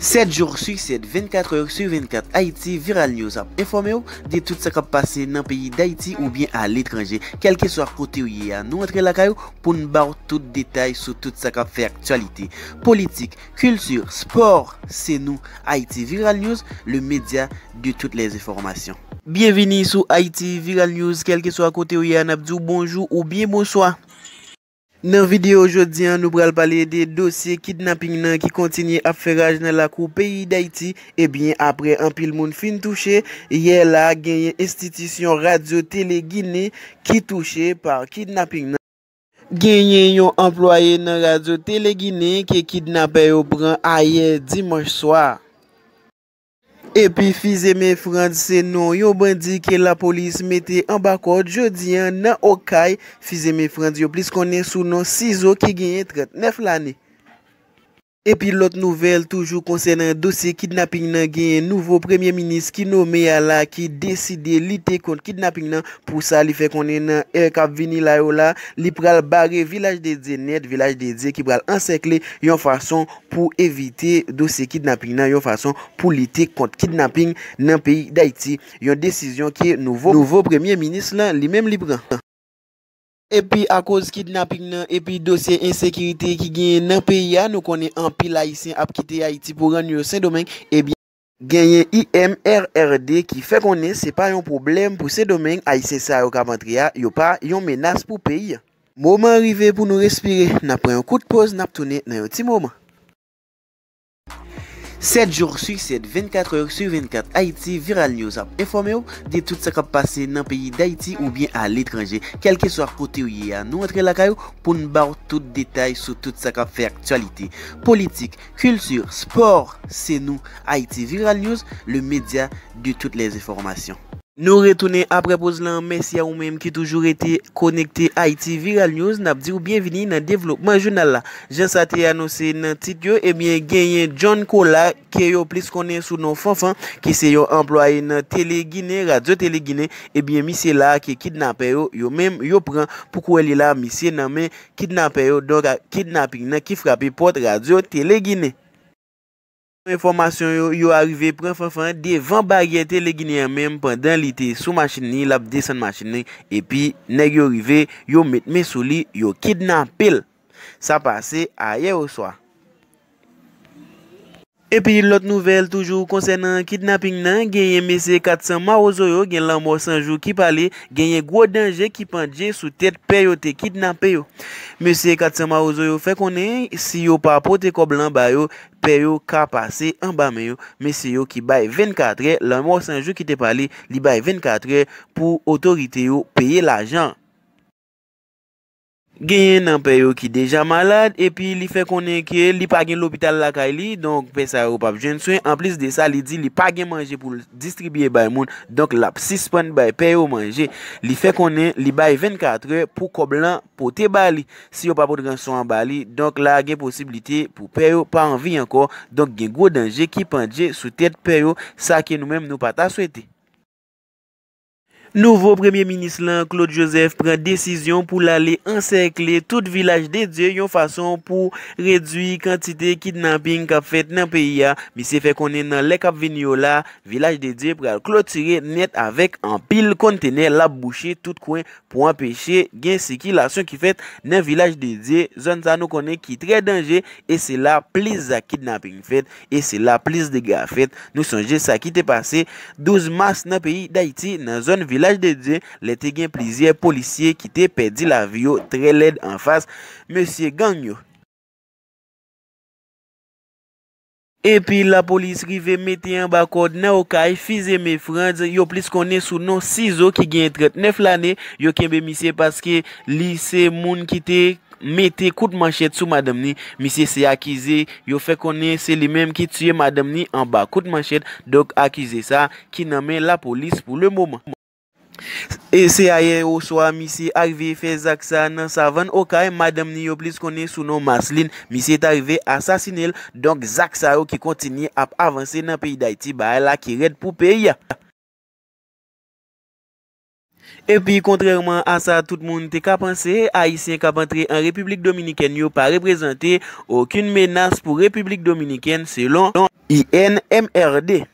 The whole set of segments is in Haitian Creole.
7 JOUR SUKSED 24 OYOK SUY 24 AITI VIRAL NEWS AP INFORME OU DE TOUTE SAKAP PASE NAN PEYI D'AITI OU BIEN AL ETRANJE KEL KE SOA KOTE OU YAYAN OU ENTRE LA KAYO POU NBAROU TOUTE DETAY SOU TOUTE SAKAP FEKTUALITE POLITIK, KULTUR, SPOR, SE NOU AITI VIRAL NEWS LE MEDIA DE TOUTE LEZ INFORMASYON BIENVENI SOU AITI VIRAL NEWS KEL KE SOA KOTE OU YAYAN ABDOU BONJOU OU BIEN BONCHOA Nan videyo jodi an nou pral pale de dosye kidnapping nan ki kontinye aferaj nan la kou peyi d'Aiti e eh bie apre an pil moun fin touche, ye la genye estitisyon radio tele Gine ki touche par kidnapping nan. Genye yon employe nan radio tele Gine ki kidnape yo pran a ye dimonj swa. Epi fizeme frand se nou yon bandi ke la polis mette an bakot jodi an nan okay. Fizeme frand yo plis konen sou nou 6 ou ki genye 39 lani. Epi lot nouvel toujou konsen nan dosye kidnapping nan genye nouvo premier minis ki noume ya la ki deside lite kont kidnapping nan pou sa li fe konen nan RKV ni la yo la li pral bare village de Dzenet, village de Dzenet ki pral ansekle yon fason pou evite dosye kidnapping nan, yon fason pou lite kont kidnapping nan peyi Daiti, yon desisyon ki nouvo premier minis la li menm li pran. Epi akouz kidnaping nan, epi dosyen insekiriti ki genyen nan peyi ya, nou konen an pil a isen ap kite Haiti pou ran nyo sen domen, ebyen genyen IMRRD ki fe konen se pa yon problem pou sen domen a isen sa yo kabantria, yo pa yon menas pou peyi. Mouman rive pou nou respire, napre yon kout poz nap tounen nan yon ti mouman. 7 JOURS SUKSET 24 OYOK SUR 24 AITI VIRAL NEWS AP INFORMEOU DE TOUTE SAKAP PASSE NAN PEYI D'AITI OU BIEN A L'ETRANGER KEL KE SOAR KOTE OU YI YANOU ETRE LAKAYOU POU NBAROU TOUTE DETAY SOU TOUTE SAKAP VE AKTUALITE POLITIK, KULTUR, SPOR SE NOU AITI VIRAL NEWS LE MEDIA DE TOUTE LES INFORMASYON Nou retounen aprepoz lan mesya ou menm ki toujou rete konekte IT Viral News nap di ou bienveni nan devlopman jounal la. Jan sati anose nan tit yo ebyen eh genye John Kola ke yo plis konen sou nou fanfan ki se yo employe nan Tele Gine, Radio Tele Gine ebyen eh misye la ke kidnape yo yo menm yo pran pou kou elila misye nan men kidnape yo do ka kidnapping na ki frapi pot Radio Tele Gine. Informasyon yo, yo arive pranfanfan de 20 bagyete le Ginyan menm pandan li te sou machin ni, lap desen machin ni, epi neg yo rive, yo metme sou li, yo kidnan pil. Sa pase a ye ou soa. E pi lot nouvel toujou konsenant kidnapping nan, genye mese 400 ma ouzo yo gen lan mou sanjou ki pale, genye gwo denje ki pandje sou tet peyo te kidnape yo. Mese 400 ma ouzo yo fe konen, si yo pa pote koblan bayo, peyo ka pase anbame yo. Mese yo ki baye 24 re, lan mou sanjou ki te pale, li baye 24 re pou otorite yo peye la jan. Genyen nan peryo ki deja malade, epi li fe konen ke li pa gen l'opital lakay li, donk pesa yo pap jen suen, an plis de sa li di li pa gen manje pou distribye bay moun, donk la psispon bay peryo manje, li fe konen li bay 24 e pou koblan pote bali. Si yo pa pot renso an bali, donk la gen posibilite pou peryo pa an vi ankor, donk gen gwo denje ki pandje sou tete peryo sa ke nou menm nou pata swete. Nouvo premye minis lan, Claude Joseph pren desisyon pou lale ensekle tout vilaj de Dye yon fason pou redwi kantite kidnapping kap fet nan peyi ya. Mi se fe konen nan le kap vinyo la, vilaj de Dye pral clotire net avèk an pil kontene la bouchè tout kwen pou apèche gen seki lasyon ki fet nan vilaj de Dye. Zon ta nou konen ki tre denje e se la pliz a kidnapping fet e se la pliz dega fet. Nou sonje sa ki te pase 12 mars nan peyi da iti nan zon vilaj de Dye. Laj de di, lete gen plizye polisye ki te pedi la viyo tre led an fas, monsye gangyo. E pi la polis rive meti an ba kod na okay, fizye me fran, yo pliz konen sou non sizo ki gen 39 lane, yo kenbe monsye paske lise moun ki te meti kout manchet sou madam ni, monsye se akize, yo fe konen se li menm ki tuye madam ni an ba kout manchet, dok akize sa ki namen la polis pou le mouman. E se ayer ou so a misi arve fe Zaksa nan savan okay, e madam ni yo plis konen sou non Maslin misi et arve asasinel donk Zaksa ou ki kontini ap avanse nan peyi Daiti ba la ki red pou peyi. E pi kontrèrman a sa tout moun te kapansè, Aisyen kapantre an Republik Dominikèn yo pa reprezentè okoun menas pou Republik Dominikèn selon INMRD.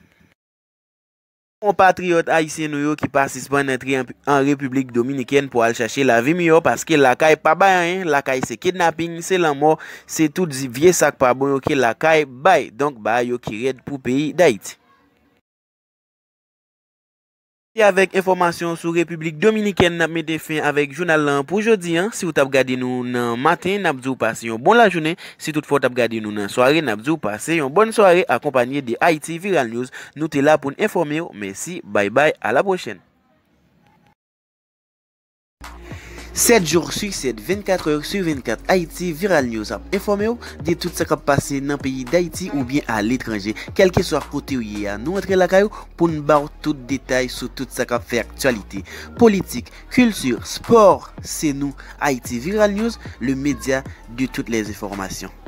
O patriot Aisyenou yo ki pasispan entri an Republik Dominiken pou al chache la vimi bon, yo paske lakay pa bayan, lakay se kidnapping, selan mo se tout zi vye sak pa bon yo ke lakay bay. Donk bay yo ki red pou peyi d'Ait. Ya vek informasyon sou Republik Dominiken nap mette fey avèk jounal lan pou jodi. Si wou tap gade nou nan maten, nap zou pase yon bon la jounen. Si tout fò tap gade nou nan soare, nap zou pase yon bon soare akompanyen de Haiti Viral News. Nou te la pou n'informe yo. Mèsi, bay bay, ala pochèn. 7 JOUR SUK SET 24 OYOK SU 24 AITI VIRAL NEWS AP INFORME OU DE TOUTE SAKAP PASSE NAN PEYI D'AITI OU BIEN A L'ETRANGER. KELKE SOAR KOTE OU YI YANOU ETRE LA KAYO POU NBAROU TOUTE DETAY SOU TOUTE SAKAP VE AKTUALITE. POLITIK, KULSUR, SPOR, SE NOU AITI VIRAL NEWS LE MEDYA DE TOUTE LES INFORMASYON.